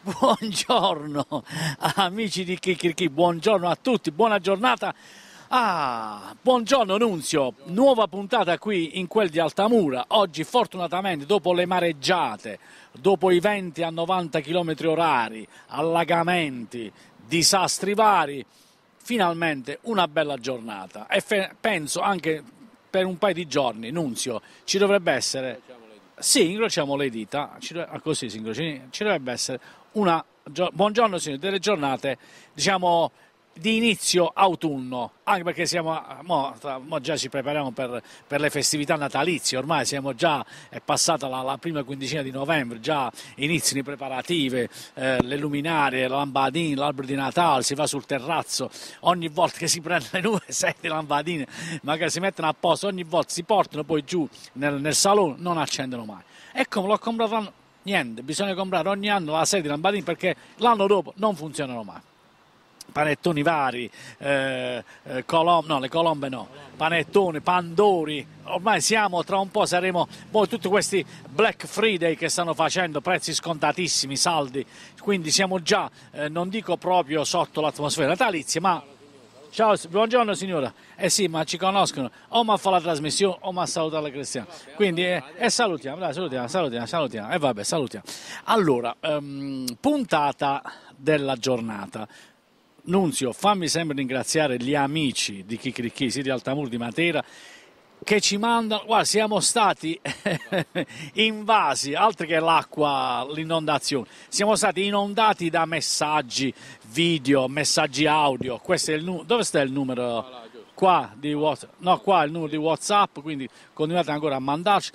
Buongiorno amici di Kikiriki, buongiorno a tutti, buona giornata. Ah, buongiorno Nunzio, nuova puntata qui in quel di Altamura. Oggi fortunatamente dopo le mareggiate, dopo i venti a 90 km orari, allagamenti, disastri vari, finalmente una bella giornata e penso anche per un paio di giorni, Nunzio, ci dovrebbe essere sì, incrociamo le dita, ah, così si incrociano, ci dovrebbe essere una, buongiorno signore, delle giornate, diciamo di inizio autunno, anche perché siamo, a, mo, mo già ci prepariamo per, per, le festività natalizie, ormai siamo già, è passata la, la prima quindicina di novembre, già iniziano i preparativi, eh, le luminarie, la lampadine, l'albero di Natale, si va sul terrazzo, ogni volta che si prendono le nuove sette lampadine, magari si mettono a posto, ogni volta si portano poi giù nel, nel salone, non accendono mai. Ecco, lo comprato, niente, bisogna comprare ogni anno la sedia di lampadine perché l'anno dopo non funzionano mai panettoni vari, eh, eh, colom- no, le colombe no, panettoni, pandori, ormai siamo, tra un po' saremo poi boh, tutti questi Black Friday che stanno facendo, prezzi scontatissimi, saldi, quindi siamo già, eh, non dico proprio sotto l'atmosfera natalizia, ma... Ciao, buongiorno signora. Eh sì, ma ci conoscono. O mi fa la trasmissione o mi saluta la cristiana. Quindi, eh, eh, salutiamo, dai, salutiamo, salutiamo, salutiamo. E eh, vabbè, salutiamo. Allora, ehm, puntata della giornata. Nunzio, fammi sempre ringraziare gli amici di Chicchirichì, sia di Altamur, di Matera, che ci mandano, guarda, siamo stati invasi, altri che l'acqua, l'inondazione, siamo stati inondati da messaggi video, messaggi audio, questo è il numero, dove sta il numero? Ah, qua di WhatsApp, no, qua il numero di WhatsApp, quindi continuate ancora a mandarci.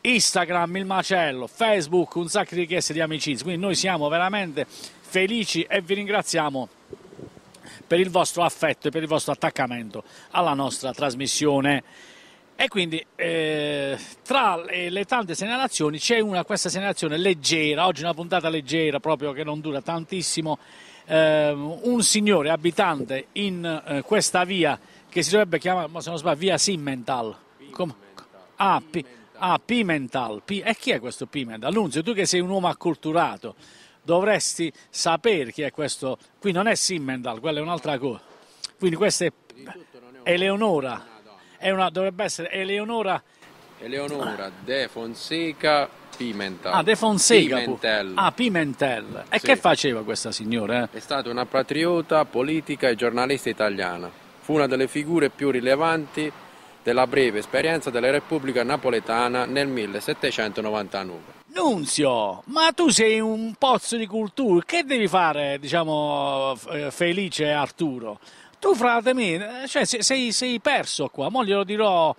Instagram, il macello, Facebook, un sacco di richieste di amicizia, quindi noi siamo veramente felici e vi ringraziamo per il vostro affetto e per il vostro attaccamento alla nostra trasmissione. E quindi eh, tra le, le, tante segnalazioni c'è una, questa segnalazione leggera, oggi una puntata leggera proprio che non dura tantissimo, eh, un signore abitante in eh, questa via che si dovrebbe chiamare, se non sbaglio, via Simmental. Com- ah, ah, Pimental. Ah, Pimental. P- e chi è questo Pimental? Annunzio, tu che sei un uomo acculturato dovresti sapere chi è questo. Qui non è Simmental, quella è un'altra cosa. Quindi questa è Eleonora. È una, dovrebbe essere Eleonora. Eleonora De Fonseca Pimentel. Ah, De Fonseca. Pimentel. Ah, Pimentel. E sì. che faceva questa signora? Eh? È stata una patriota, politica e giornalista italiana. Fu una delle figure più rilevanti della breve esperienza della Repubblica Napoletana nel 1799. Nunzio, ma tu sei un pozzo di cultura, che devi fare, diciamo, eh, felice Arturo? Tu, frate mio, cioè, sei, sei, perso qua, mo glielo dirò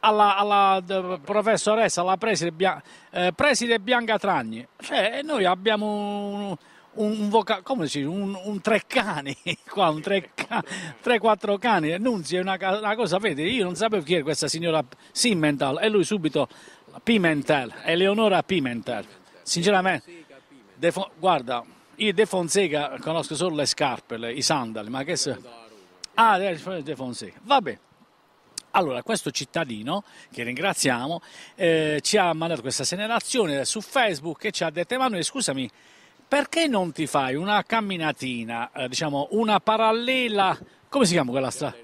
alla, alla professoressa, alla preside, Bian- eh, preside Bianca Tragni. Cioè, noi abbiamo... Un, un, voca- come si dice, un, un tre cani, qua un tre, ca- tre quattro cani, Nunzio è una, una, cosa, vede, io non sapevo chi era questa signora Simmental e lui subito Pimentel, Eleonora Pimentel, sinceramente, Fo- guarda, io De Fonseca conosco solo le scarpe, le, i sandali, ma che se... Ah, De Fonseca, vabbè. Allora, questo cittadino, che ringraziamo, eh, ci ha mandato questa segnalazione su Facebook e ci ha detto, ma noi, scusami, perché non ti fai una camminatina, eh, diciamo una parallela, come si chiama quella strada?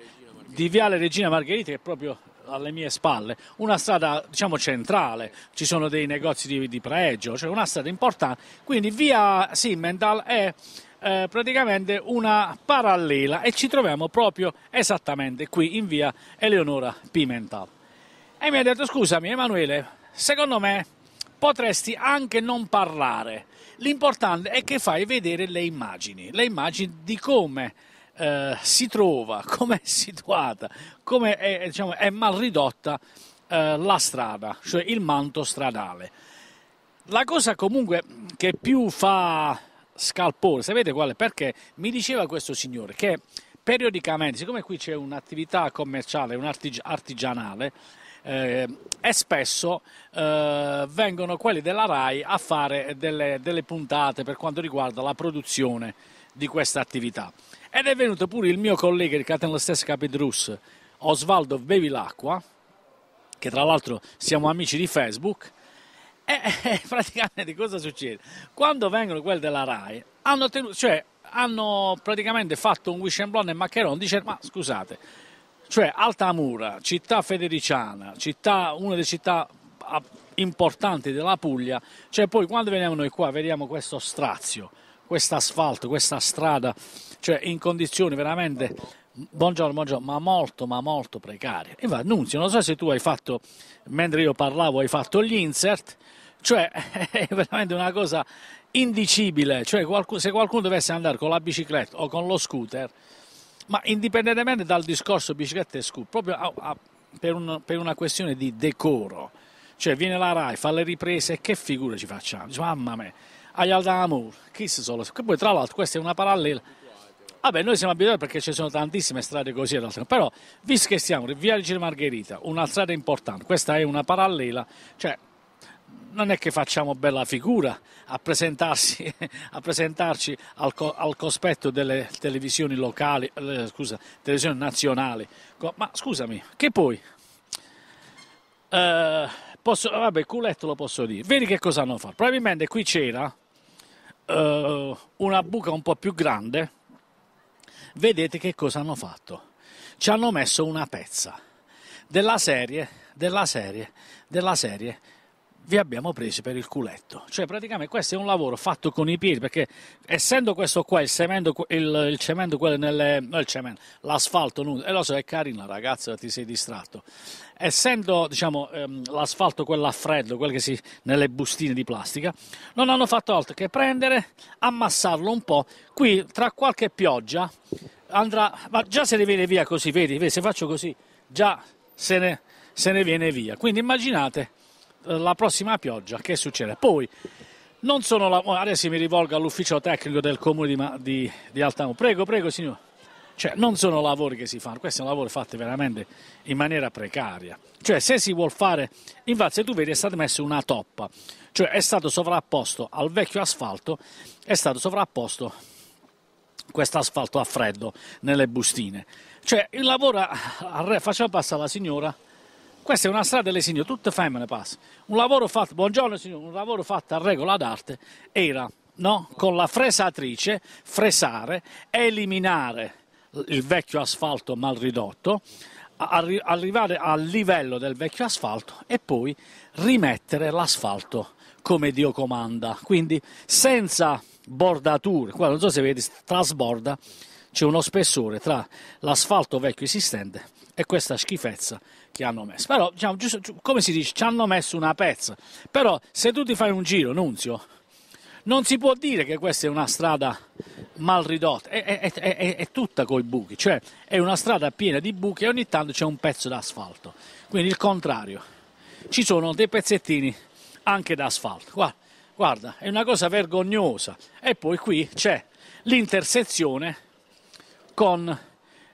Di Viale Regina Margherita, che è proprio alle mie spalle, una strada diciamo centrale, ci sono dei negozi di, di pregio, cioè una strada importante, quindi via Simmental è eh, praticamente una parallela e ci troviamo proprio esattamente qui in via Eleonora Pimental. E mi ha detto scusami Emanuele, secondo me potresti anche non parlare, L'importante è che fai vedere le immagini, le immagini di come eh, si trova, come è situata, come è, diciamo, è mal ridotta eh, la strada, cioè il manto stradale. La cosa comunque che più fa scalpore, sapete quale? Perché mi diceva questo signore che periodicamente, siccome qui c'è un'attività commerciale, un'artigianale, un'artig- eh, e spesso eh, vengono quelli della RAI a fare delle, delle puntate per quanto riguarda la produzione di questa attività. Ed è venuto pure il mio collega, il Catenlestes Capitrus, Osvaldo Bevilacqua, che tra l'altro siamo amici di Facebook, e, e praticamente cosa succede? Quando vengono quelli della RAI, hanno, tenuto, cioè, hanno praticamente fatto un wish and blown e maccheron, dicendo ma scusate, cioè Altamura, città federiciana, città, una delle città importanti della Puglia, cioè poi quando veniamo noi qua vediamo questo strazio, questo asfalto, questa strada, cioè in condizioni veramente Buongiorno, buongiorno, ma molto, ma molto precaria. Infatti, Nunzio, non so se tu hai fatto, mentre io parlavo, hai fatto gli insert, cioè è veramente una cosa indicibile, cioè se qualcuno dovesse andare con la bicicletta o con lo scooter, ma indipendentemente dal discorso biciclette biciclettesco, proprio a, a, per, un, per, una questione di decoro, cioè viene la RAI, fa le riprese e che figure ci facciamo? Dice, mamma mia, agli Aldamour, chi si sono? Che poi tra l'altro questa è una parallela. Vabbè, noi siamo abituati perché ci sono tantissime strade così, però visto che siamo in Via di Margherita, una strada importante, questa è una parallela, cioè non è che facciamo bella figura a, a presentarci al, co, al, cospetto delle televisioni locali, eh, scusa, televisioni nazionali. Ma scusami, che poi? Eh, posso, vabbè, culetto lo posso dire. Vedi che cosa hanno fatto. Probabilmente qui c'era eh, una buca un po' più grande. Vedete che cosa hanno fatto. Ci hanno messo una pezza della serie, della serie, della serie vi abbiamo presi per il culetto. Cioè, praticamente questo è un lavoro fatto con i piedi, perché essendo questo qua, il cemento, il, il cemento quello nelle, no, il cemento, l'asfalto nudo, e eh, lo so, è carino ragazzo, ti sei distratto. Essendo, diciamo, ehm, l'asfalto quello a freddo, quello che si, nelle bustine di plastica, non hanno fatto altro che prendere, ammassarlo un po', qui tra qualche pioggia andrà, ma già se ne viene via così, vedi, vedi se faccio così, già se ne, se ne viene via. Quindi immaginate eh, la prossima pioggia che succede? Poi non sono la... Oh, adesso mi rivolgo all'ufficio tecnico del comune di, Ma... di... di Altamura. Prego, prego signore. Cioè, non sono lavori che si fanno, questi sono lavori fatti veramente in maniera precaria. Cioè, se si vuole fare, infatti, se tu vedi, è stata messa una toppa, cioè è stato sovrapposto al vecchio asfalto, è stato sovrapposto questo asfalto a freddo nelle bustine. Cioè, il lavoro, a... faceva passare la signora questa è una strada delle signore, tutte femmine passa. Un lavoro fatto, buongiorno signore, un lavoro fatto a regola d'arte era no? con la fresatrice fresare, eliminare il vecchio asfalto mal ridotto, arri arrivare al livello del vecchio asfalto e poi rimettere l'asfalto come Dio comanda. Quindi senza bordature, qua non so se vedi, trasborda, c'è uno spessore tra l'asfalto vecchio esistente e questa schifezza che hanno messo. Però, diciamo, giusto, come si dice, ci hanno messo una pezza. Però, se tu ti fai un giro, Nunzio, non si può dire che questa è una strada mal ridotta, è, è, è, è tutta coi buchi, cioè è una strada piena di buchi e ogni tanto c'è un pezzo d'asfalto. Quindi il contrario, ci sono dei pezzettini anche d'asfalto. Guarda, guarda, è una cosa vergognosa. E poi qui c'è l'intersezione con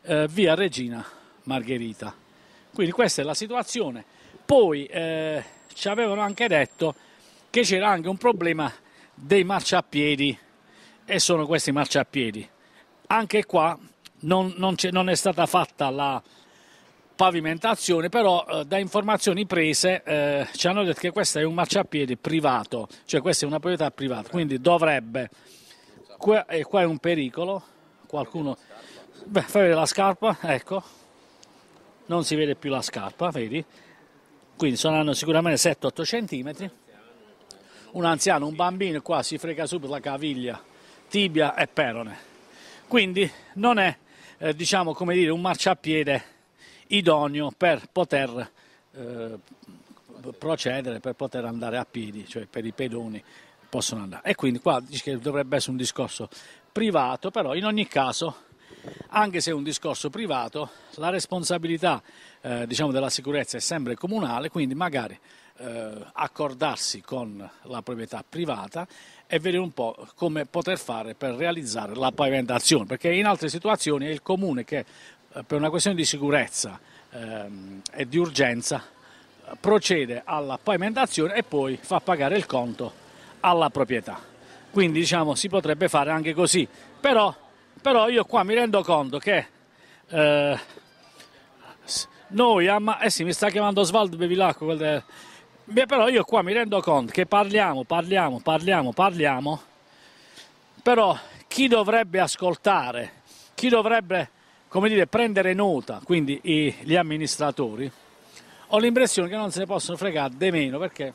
eh, via Regina Margherita. Quindi questa è la situazione. Poi eh, ci avevano anche detto che c'era anche un problema dei marciapiedi e sono questi marciapiedi. Anche qua non, non, è, non è stata fatta la pavimentazione, però eh, da informazioni prese eh, ci hanno detto che questo è un marciapiede privato, cioè questa è una proprietà privata, quindi dovrebbe... Qua, eh, qua è un pericolo, qualcuno... Beh, fai vedere la scarpa, ecco non si vede più la scarpa, vedi? Quindi saranno sicuramente 7-8 cm. Un anziano, un bambino qua si frega subito la caviglia, tibia e perone. Quindi non è, eh, diciamo, come dire, un marciapiede idoneo per poter eh, procedere, per poter andare a piedi, cioè per i pedoni possono andare. E quindi qua dovrebbe essere un discorso privato, però in ogni caso anche se è un discorso privato, la responsabilità eh, diciamo, della sicurezza è sempre comunale, quindi magari eh, accordarsi con la proprietà privata e vedere un po' come poter fare per realizzare la pavimentazione, perché in altre situazioni è il comune che eh, per una questione di sicurezza ehm, e di urgenza procede alla pavimentazione e poi fa pagare il conto alla proprietà. Quindi diciamo si potrebbe fare anche così, però però io qua mi rendo conto che eh, noi, amma- eh sì, mi sta chiamando Osvaldo Bevilacco, del... Beh, però io qua mi rendo conto che parliamo, parliamo, parliamo, parliamo, però chi dovrebbe ascoltare, chi dovrebbe, come dire, prendere nota, quindi i, gli amministratori, ho l'impressione che non se ne possono fregare di meno perché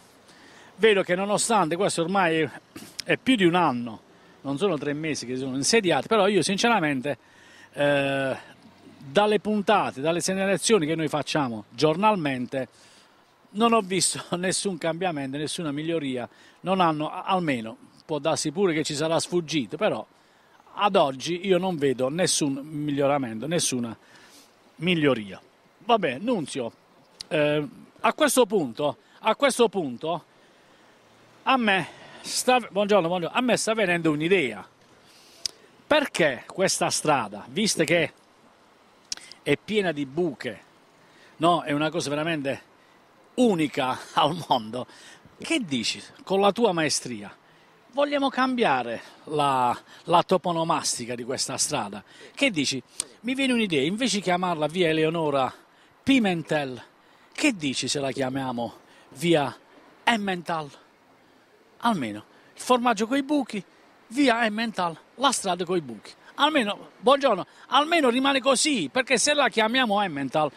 vedo che nonostante questo ormai è più di un anno non sono tre mesi che sono insediati, però io sinceramente eh, dalle puntate, dalle segnalazioni che noi facciamo giornalmente, non ho visto nessun cambiamento, nessuna miglioria, non hanno almeno, può darsi pure che ci sarà sfuggito, però ad oggi io non vedo nessun miglioramento, nessuna miglioria. Vabbè, Nunzio, eh, a questo punto, a questo punto, a me sta, buongiorno, buongiorno. a me sta venendo un'idea. Perché questa strada, viste che è piena di buche, no? È una cosa veramente unica al mondo. Che dici con la tua maestria? Vogliamo cambiare la, la toponomastica di questa strada. Che dici? Mi viene un'idea, invece di chiamarla via Eleonora Pimentel, che dici se la chiamiamo via Emmental? almeno il formaggio coi buchi, via Emmental, la strada coi buchi. Almeno, buongiorno, almeno rimane così, perché se la chiamiamo Emmental,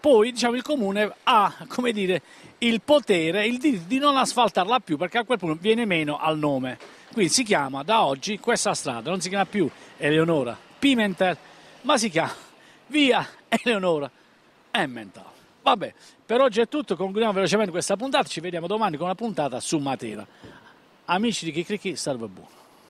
poi diciamo, il comune ha dire, il potere il diritto di non asfaltarla più, perché a quel punto viene meno al nome. Quindi si chiama da oggi questa strada, non si chiama più Eleonora Pimentel, ma si chiama via Eleonora Emmental. Vabbè, per oggi è tutto, concludiamo velocemente questa puntata, ci vediamo domani con una puntata su Matera. Amici di Kikiriki, salve buono.